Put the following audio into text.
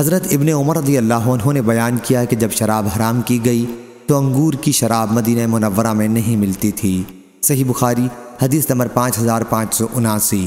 हज़रत इब्ने उमर रदी अल्लाह ने बयान किया कि जब शराब हराम की गई तो अंगूर की शराब मदीन मुनवरा में नहीं मिलती थी सही बुखारी हदीस नंबर पाँच हज़ार पाँच सौ उनासी